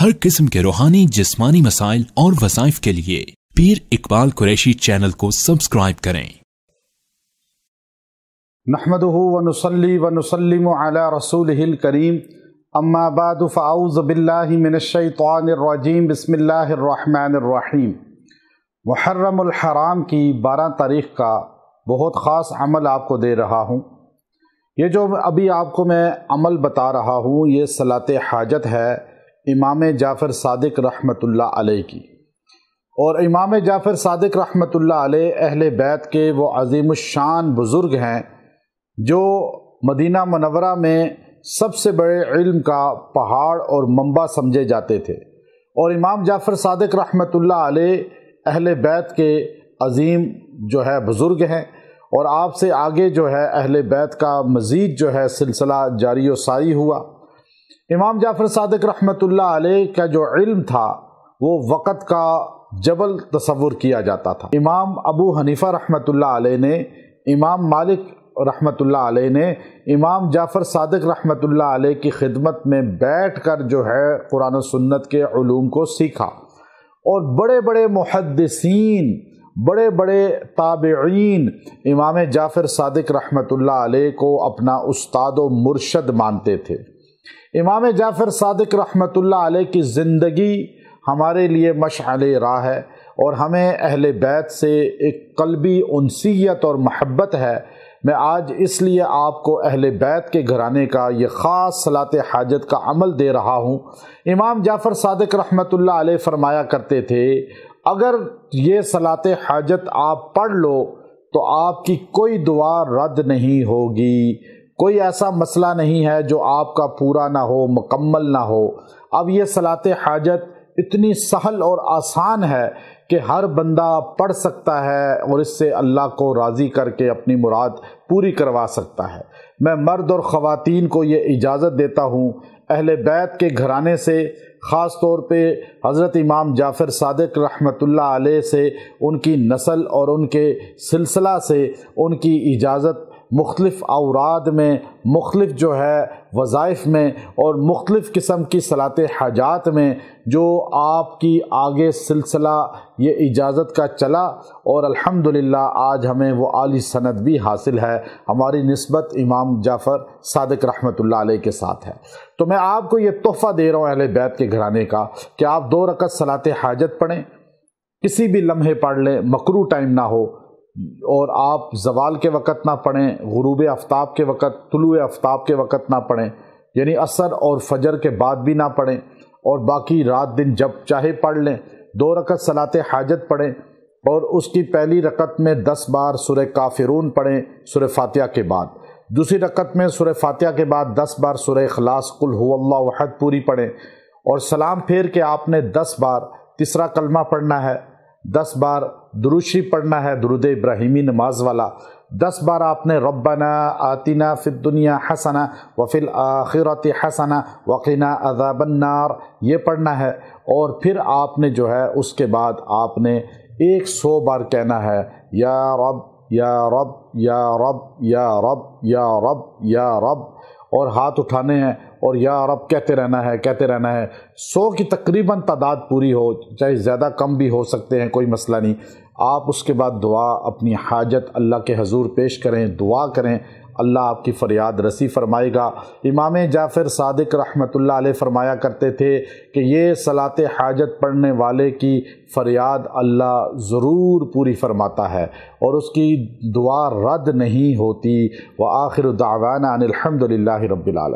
हर किस्म के रूहानी जिस्मानी मसाइल और वसाइफ के लिए पीर इकबाल कुरैशी चैनल को सब्सक्राइब करें नहमद रसूल करीम अम्माबाद फ़ाउज़बिल्लिमिनशैतरजीम बसमीम मुहर्रमराम की बारह तारीख का बहुत ख़ास अमल आपको दे रहा हूँ ये जो अभी आपको मैं अमल बता रहा हूँ ये सलात हाजत है इमाम जाफ़र सादिक रहमतुल्लाह अलैह की और इमाम जाफ़र सादिक रहमतुल्लाह अलैह अहल बैत के वो अजीम शान बुज़ुर्ग हैं जो मदीना मनवरा में सबसे बड़े इल्म का पहाड़ और मंबा समझे जाते थे और इमाम जाफ़र सादिक रहमतुल्लाह अलैह अहल बैत के अजीम जो है बुज़ुर्ग हैं और आपसे आगे जो है अहल बैत का मज़ीद जो है सिलसिला जारी व सारी हुआ इमाम जाफ़र सदक रहमत का जो इल्म था वो वक़्त का जबल तस्वुर किया जाता था इमाम अबू हनीफ़ा रहमत ने इमाम मालिक रहमत ने इमाम जाफ़र सदक रहमत की खिदमत में बैठ कर जो है कुरान सन्नत के ूम को सीखा और बड़े बड़े मुहदसिन बड़े बड़े ताबीन इमाम जाफिर सदक रहमत को अपना उस्ताद व मुर्शद मानते थे इमाम जाफ़र सदक रहमत की ज़िंदगी हमारे लिए मशल राह है और हमें अहल बैत से एक कलबी उनसीत और महब्बत है मैं आज इसलिए आपको अहल बैत के घराने का ये ख़ास सलात हाजत का अमल दे रहा हूँ इमाम जाफ़र सदक रहमत फरमाया करते थे अगर ये सलात हाजत आप पढ़ लो तो आपकी कोई दुआ रद्द नहीं होगी कोई ऐसा मसला नहीं है जो आपका पूरा ना हो मुकम्मल ना हो अब ये सलात हाजत इतनी सहल और आसान है कि हर बंदा पढ़ सकता है और इससे अल्लाह को राज़ी करके अपनी मुराद पूरी करवा सकता है मैं मर्द और ख़वातीन को ये इजाज़त देता हूँ अहल बैत के घराने से ख़ास तौर पे हज़रत इमाम जाफ़िर सदक रहमतुल्लाह अलैह से उनकी नस्ल और उनके सिलसिला से उनकी इजाज़त मुख्तलिफ़ अवराद में मुख्तलिफ़ जो है वज़ाइफ में और मुख्तलिफ़ किस्म की सलात हजात में जो आपकी आगे सिलसिला ये इजाज़त का चला और अल्हम्दुलिल्लाह आज हमें वो आली सनद भी हासिल है हमारी नस्बत इमाम जाफ़र सदक रहमतुल्लाह अलैह के साथ है तो मैं आपको ये तोहफ़ा दे रहा हूँ अहल बैत के घराने का कि आप दो रकत सलात हाजत पढ़ें किसी भी लम्हे पढ़ लें मकरू टाइम ना हो और आप जवाल के वक़्त ना पढ़ें गुरूब आफ्ताब के वक़्त तुलु आफ्ताब के वक़्त ना पढ़ें यानी असर और फजर के बाद भी ना पढ़ें और बाकी रात दिन जब चाहे पढ़ लें दो रकत सलात हाजत पढ़ें और उसकी पहली रकत में दस बार सुर काफिरून पढ़ें सुर फातिया के बाद दूसरी रकत में सुर फातिया के बाद दस बार सुर खलास कुल हुल्लाहद पूरी पढ़ें और सलाम फेर के आपने दस बार तीसरा कलमा पढ़ना है दस बार दुरुशी पढ़ना है दुरुद इब्राहिमी नमाज वाला दस बार आपने रब्बना आतिना फिर दुनिया हसना वफिल आखिरत हसना वकीना अजाबन्नार ये पढ़ना है और फिर आपने जो है उसके बाद आपने एक सौ बार कहना है या रब या रब या रब या रब या रब या रब, या रब और हाथ उठाने हैं और या अरब कहते रहना है कहते रहना है सौ की तकरीबन तादाद पूरी हो चाहे ज़्यादा कम भी हो सकते हैं कोई मसला नहीं आप उसके बाद दुआ अपनी हाजत अल्लाह के हजूर पेश करें दुआ करें अल्लाह आपकी फ़रियाद रसी फरमाएगा इमाम जाफ़िर सादिक रहमत अलैह फरमाया करते थे कि ये सलात हाजत पढ़ने वाले की फ़रियाद अल्लाह ज़रूर पूरी फरमाता है और उसकी दुआ रद्द नहीं होती व आखिर दावाना अनिलहमदिल्ला रबालम